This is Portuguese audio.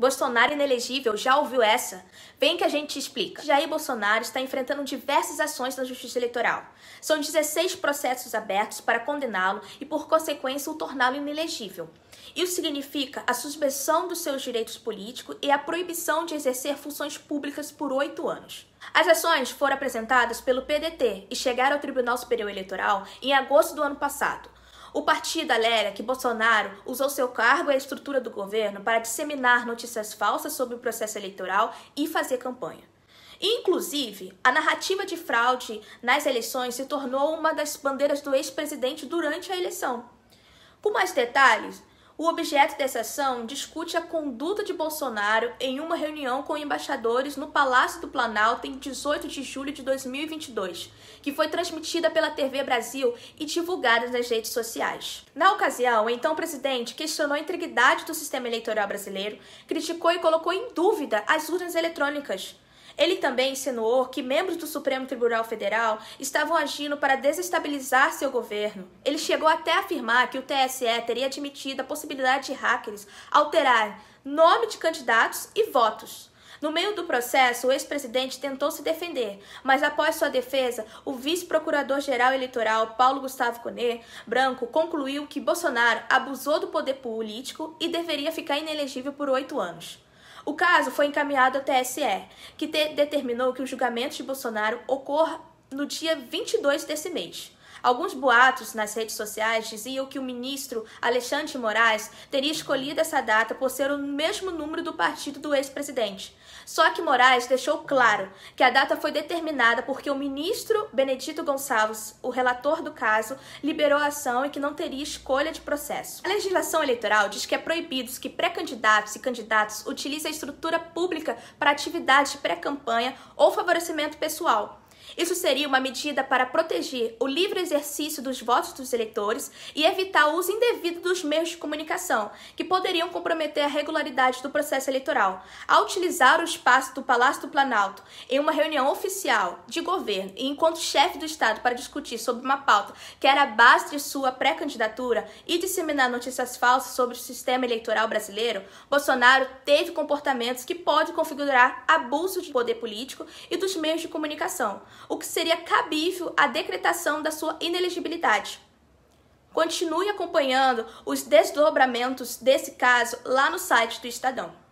Bolsonaro inelegível, já ouviu essa? Vem que a gente te explica. Jair Bolsonaro está enfrentando diversas ações na Justiça Eleitoral. São 16 processos abertos para condená-lo e, por consequência, o torná-lo inelegível. Isso significa a suspensão dos seus direitos políticos e a proibição de exercer funções públicas por oito anos. As ações foram apresentadas pelo PDT e chegaram ao Tribunal Superior Eleitoral em agosto do ano passado. O partido alega que Bolsonaro usou seu cargo e a estrutura do governo para disseminar notícias falsas sobre o processo eleitoral e fazer campanha. Inclusive, a narrativa de fraude nas eleições se tornou uma das bandeiras do ex-presidente durante a eleição. Com mais detalhes, o objeto dessa ação discute a conduta de Bolsonaro em uma reunião com embaixadores no Palácio do Planalto em 18 de julho de 2022, que foi transmitida pela TV Brasil e divulgada nas redes sociais. Na ocasião, o então presidente questionou a integridade do sistema eleitoral brasileiro, criticou e colocou em dúvida as urnas eletrônicas, ele também insinuou que membros do Supremo Tribunal Federal estavam agindo para desestabilizar seu governo. Ele chegou até a afirmar que o TSE teria admitido a possibilidade de hackers alterarem nome de candidatos e votos. No meio do processo, o ex-presidente tentou se defender, mas após sua defesa, o vice-procurador-geral eleitoral Paulo Gustavo Cone Branco concluiu que Bolsonaro abusou do poder político e deveria ficar inelegível por oito anos. O caso foi encaminhado ao TSE, que determinou que o julgamento de Bolsonaro ocorra no dia 22 desse mês. Alguns boatos nas redes sociais diziam que o ministro Alexandre Moraes teria escolhido essa data por ser o mesmo número do partido do ex-presidente. Só que Moraes deixou claro que a data foi determinada porque o ministro Benedito Gonçalves, o relator do caso, liberou a ação e que não teria escolha de processo. A legislação eleitoral diz que é proibido que pré-candidatos e candidatos utilizem a estrutura pública para atividades de pré-campanha ou favorecimento pessoal. Isso seria uma medida para proteger o livre exercício dos votos dos eleitores e evitar o uso indevido dos meios de comunicação, que poderiam comprometer a regularidade do processo eleitoral, ao utilizar o espaço do Palácio do Planalto em uma reunião oficial de governo e enquanto chefe do Estado para discutir sobre uma pauta que era a base de sua pré-candidatura e disseminar notícias falsas sobre o sistema eleitoral brasileiro, Bolsonaro teve comportamentos que podem configurar abuso de poder político e dos meios de comunicação o que seria cabível à decretação da sua inelegibilidade. Continue acompanhando os desdobramentos desse caso lá no site do Estadão.